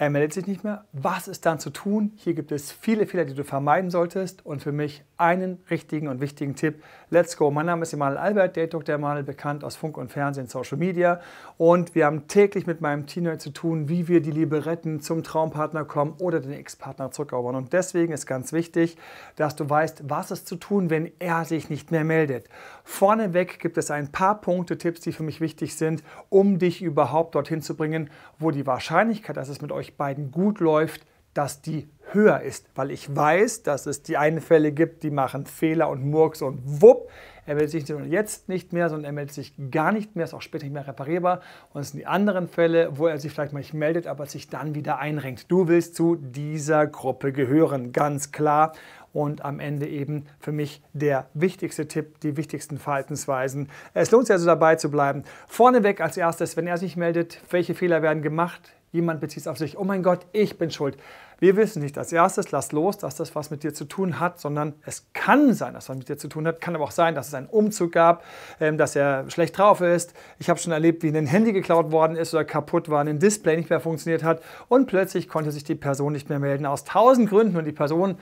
Er meldet sich nicht mehr. Was ist dann zu tun? Hier gibt es viele Fehler, die du vermeiden solltest und für mich einen richtigen und wichtigen Tipp. Let's go. Mein Name ist Emanuel Albert, Date Dr. Emanuel, bekannt aus Funk und Fernsehen, Social Media und wir haben täglich mit meinem Teenager zu tun, wie wir die Liebe retten, zum Traumpartner kommen oder den Ex-Partner zurückerobern. Und deswegen ist ganz wichtig, dass du weißt, was ist zu tun, wenn er sich nicht mehr meldet. Vorneweg gibt es ein paar Punkte, Tipps, die für mich wichtig sind, um dich überhaupt dorthin zu bringen, wo die Wahrscheinlichkeit, dass es mit euch beiden gut läuft, dass die höher ist, weil ich weiß, dass es die einen Fälle gibt, die machen Fehler und Murks und wupp, er meldet sich jetzt nicht mehr, sondern er meldet sich gar nicht mehr, ist auch später nicht mehr reparierbar. Und es sind die anderen Fälle, wo er sich vielleicht mal nicht meldet, aber sich dann wieder einrenkt. Du willst zu dieser Gruppe gehören, ganz klar und am Ende eben für mich der wichtigste Tipp, die wichtigsten Verhaltensweisen. Es lohnt sich also dabei zu bleiben. Vorneweg als erstes, wenn er sich meldet, welche Fehler werden gemacht, Jemand bezieht es auf sich. Oh mein Gott, ich bin schuld. Wir wissen nicht als erstes, lass los, dass das was mit dir zu tun hat, sondern es kann sein, dass was mit dir zu tun hat. Kann aber auch sein, dass es einen Umzug gab, ähm, dass er schlecht drauf ist. Ich habe schon erlebt, wie ein Handy geklaut worden ist oder kaputt war, ein Display nicht mehr funktioniert hat und plötzlich konnte sich die Person nicht mehr melden. Aus tausend Gründen und die Person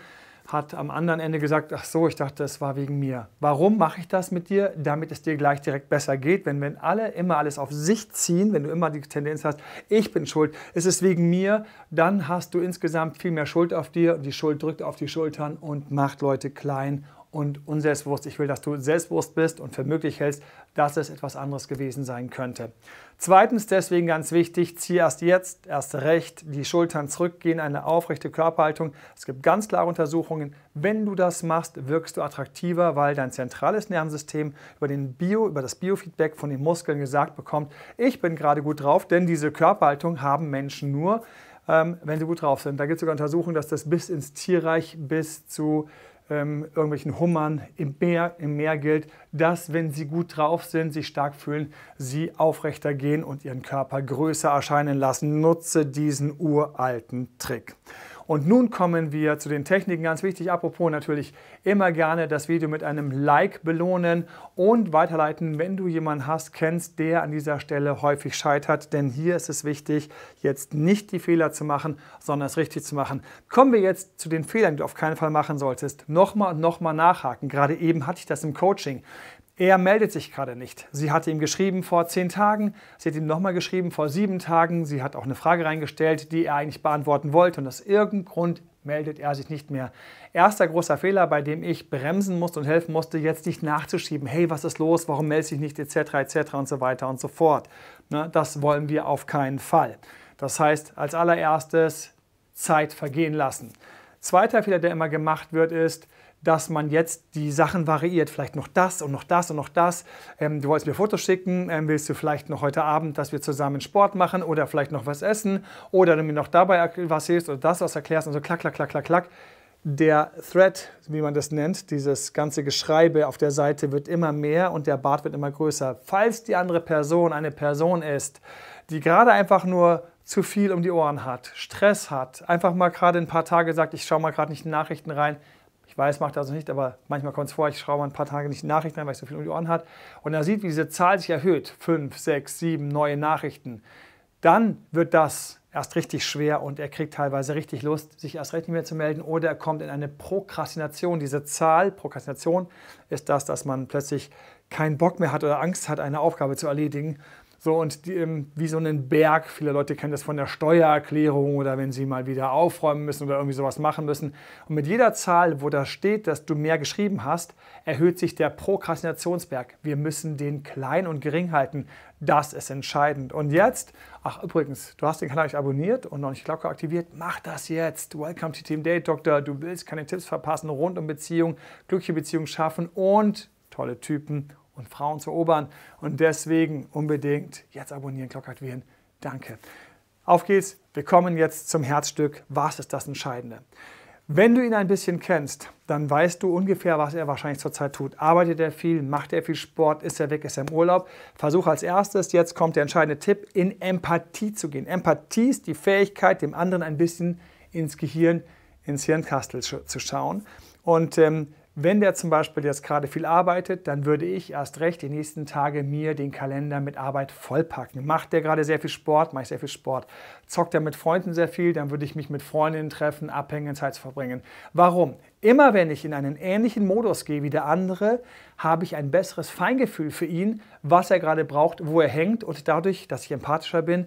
hat am anderen Ende gesagt, ach so, ich dachte, es war wegen mir. Warum mache ich das mit dir? Damit es dir gleich direkt besser geht. Wenn, wenn alle immer alles auf sich ziehen, wenn du immer die Tendenz hast, ich bin schuld, es ist wegen mir, dann hast du insgesamt viel mehr Schuld auf dir. Die Schuld drückt auf die Schultern und macht Leute klein und unselbstbewusst. Ich will, dass du selbstbewusst bist und für möglich hältst, dass es etwas anderes gewesen sein könnte. Zweitens, deswegen ganz wichtig, zieh erst jetzt, erst recht, die Schultern zurückgehen, eine aufrechte Körperhaltung. Es gibt ganz klare Untersuchungen. Wenn du das machst, wirkst du attraktiver, weil dein zentrales Nervensystem über, den Bio, über das Biofeedback von den Muskeln gesagt bekommt, ich bin gerade gut drauf, denn diese Körperhaltung haben Menschen nur, ähm, wenn sie gut drauf sind. Da gibt es sogar Untersuchungen, dass das bis ins Tierreich, bis zu ähm, irgendwelchen Hummern im Meer, im Meer gilt, dass, wenn sie gut drauf sind, sich stark fühlen, sie aufrechter gehen und ihren Körper größer erscheinen lassen. Nutze diesen uralten Trick. Und nun kommen wir zu den Techniken. Ganz wichtig, apropos natürlich immer gerne das Video mit einem Like belohnen und weiterleiten, wenn du jemanden hast, kennst, der an dieser Stelle häufig scheitert. Denn hier ist es wichtig, jetzt nicht die Fehler zu machen, sondern es richtig zu machen. Kommen wir jetzt zu den Fehlern, die du auf keinen Fall machen solltest. Nochmal und nochmal nachhaken. Gerade eben hatte ich das im Coaching. Er meldet sich gerade nicht. Sie hatte ihm geschrieben vor zehn Tagen, sie hat ihm nochmal geschrieben vor sieben Tagen, sie hat auch eine Frage reingestellt, die er eigentlich beantworten wollte und aus irgendeinem Grund meldet er sich nicht mehr. Erster großer Fehler, bei dem ich bremsen musste und helfen musste, jetzt nicht nachzuschieben, hey, was ist los, warum meldest du dich nicht, etc., etc. und so weiter und so fort. Ne, das wollen wir auf keinen Fall. Das heißt, als allererstes Zeit vergehen lassen. Zweiter Fehler, der immer gemacht wird, ist, dass man jetzt die Sachen variiert. Vielleicht noch das und noch das und noch das. Ähm, du wolltest mir Fotos schicken. Ähm, willst du vielleicht noch heute Abend, dass wir zusammen Sport machen oder vielleicht noch was essen oder du mir noch dabei was hilfst oder das was erklärst und so klack, klack, klack, klack, klack. Der Thread, wie man das nennt, dieses ganze Geschreibe auf der Seite wird immer mehr und der Bart wird immer größer. Falls die andere Person eine Person ist, die gerade einfach nur zu viel um die Ohren hat, Stress hat, einfach mal gerade ein paar Tage sagt, ich schaue mal gerade nicht in Nachrichten rein, ich weiß, macht das nicht, aber manchmal kommt es vor, ich schraube ein paar Tage nicht Nachrichten rein, weil ich so viel um die Ohren habe. Und er sieht, wie diese Zahl sich erhöht, fünf, sechs, sieben neue Nachrichten. Dann wird das erst richtig schwer und er kriegt teilweise richtig Lust, sich erst recht nicht mehr zu melden oder er kommt in eine Prokrastination. Diese Zahl, Prokrastination, ist das, dass man plötzlich keinen Bock mehr hat oder Angst hat, eine Aufgabe zu erledigen so, und die, ähm, wie so einen Berg, viele Leute kennen das von der Steuererklärung oder wenn sie mal wieder aufräumen müssen oder irgendwie sowas machen müssen. Und mit jeder Zahl, wo da steht, dass du mehr geschrieben hast, erhöht sich der Prokrastinationsberg. Wir müssen den klein und gering halten. Das ist entscheidend. Und jetzt, ach übrigens, du hast den Kanal nicht abonniert und noch nicht Glocke aktiviert, mach das jetzt. Welcome to Team Date Doctor. Du willst keine Tipps verpassen rund um Beziehungen, glückliche Beziehungen schaffen und tolle Typen und Frauen zu erobern. Und deswegen unbedingt jetzt abonnieren, Glocke aktivieren. Danke. Auf geht's. Wir kommen jetzt zum Herzstück. Was ist das Entscheidende? Wenn du ihn ein bisschen kennst, dann weißt du ungefähr, was er wahrscheinlich zurzeit tut. Arbeitet er viel? Macht er viel Sport? Ist er weg? Ist er im Urlaub? Versuch als erstes, jetzt kommt der entscheidende Tipp, in Empathie zu gehen. Empathie ist die Fähigkeit, dem anderen ein bisschen ins Gehirn, ins Hirnkastel zu schauen und ähm, wenn der zum Beispiel jetzt gerade viel arbeitet, dann würde ich erst recht die nächsten Tage mir den Kalender mit Arbeit vollpacken. Macht der gerade sehr viel Sport, mache ich sehr viel Sport. Zockt er mit Freunden sehr viel, dann würde ich mich mit Freundinnen treffen, abhängen, Zeit verbringen. Warum? Immer wenn ich in einen ähnlichen Modus gehe wie der andere, habe ich ein besseres Feingefühl für ihn, was er gerade braucht, wo er hängt und dadurch, dass ich empathischer bin,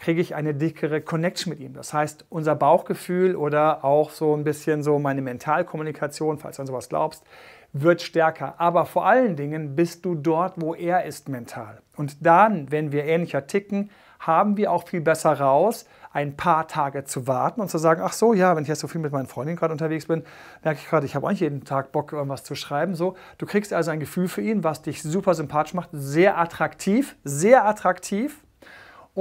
kriege ich eine dickere Connection mit ihm. Das heißt, unser Bauchgefühl oder auch so ein bisschen so meine Mentalkommunikation, falls du an sowas glaubst, wird stärker. Aber vor allen Dingen bist du dort, wo er ist mental. Und dann, wenn wir ähnlicher ticken, haben wir auch viel besser raus, ein paar Tage zu warten und zu sagen, ach so, ja, wenn ich jetzt so viel mit meinen Freundinnen gerade unterwegs bin, merke ich gerade, ich habe auch nicht jeden Tag Bock, irgendwas zu schreiben. So, du kriegst also ein Gefühl für ihn, was dich super sympathisch macht, sehr attraktiv, sehr attraktiv,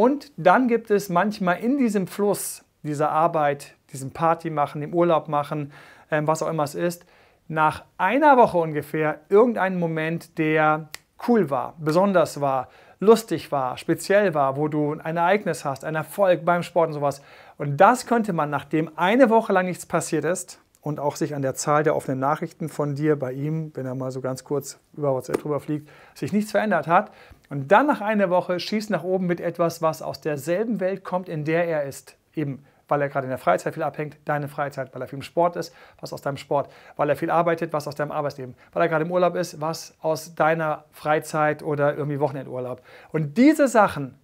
und dann gibt es manchmal in diesem Fluss dieser Arbeit, diesem Party machen, dem Urlaub machen, ähm, was auch immer es ist, nach einer Woche ungefähr irgendeinen Moment, der cool war, besonders war, lustig war, speziell war, wo du ein Ereignis hast, ein Erfolg beim Sport und sowas. Und das könnte man, nachdem eine Woche lang nichts passiert ist, und auch sich an der Zahl der offenen Nachrichten von dir bei ihm, wenn er mal so ganz kurz über WhatsApp drüber fliegt, sich nichts verändert hat. Und dann nach einer Woche schießt nach oben mit etwas, was aus derselben Welt kommt, in der er ist. Eben, weil er gerade in der Freizeit viel abhängt, deine Freizeit, weil er viel im Sport ist, was aus deinem Sport, weil er viel arbeitet, was aus deinem Arbeitsleben, weil er gerade im Urlaub ist, was aus deiner Freizeit oder irgendwie Wochenendurlaub. Und diese Sachen,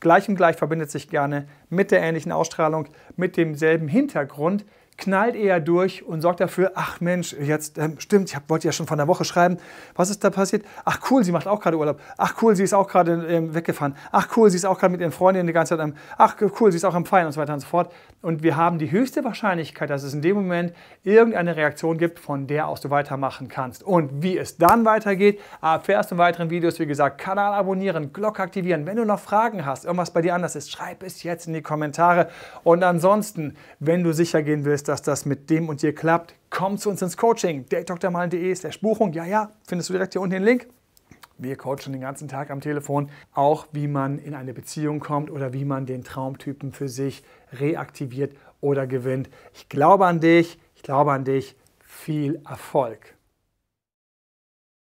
gleich und gleich verbindet sich gerne mit der ähnlichen Ausstrahlung, mit demselben Hintergrund, knallt eher durch und sorgt dafür, ach Mensch, jetzt ähm, stimmt, ich hab, wollte ja schon von der Woche schreiben, was ist da passiert? Ach cool, sie macht auch gerade Urlaub. Ach cool, sie ist auch gerade ähm, weggefahren. Ach cool, sie ist auch gerade mit ihren Freundinnen die ganze Zeit am, ach cool, sie ist auch am Feiern und so weiter und so fort. Und wir haben die höchste Wahrscheinlichkeit, dass es in dem Moment irgendeine Reaktion gibt, von der aus du weitermachen kannst. Und wie es dann weitergeht, erfährst du in weiteren Videos, wie gesagt, Kanal abonnieren, Glocke aktivieren. Wenn du noch Fragen hast, irgendwas bei dir anders ist, schreib es jetzt in die Kommentare. Und ansonsten, wenn du sicher gehen willst, dass das mit dem und dir klappt, komm zu uns ins Coaching. datedoktormalen.de slash Buchung. Ja, ja, findest du direkt hier unten den Link. Wir coachen den ganzen Tag am Telefon, auch wie man in eine Beziehung kommt oder wie man den Traumtypen für sich reaktiviert oder gewinnt. Ich glaube an dich, ich glaube an dich. Viel Erfolg!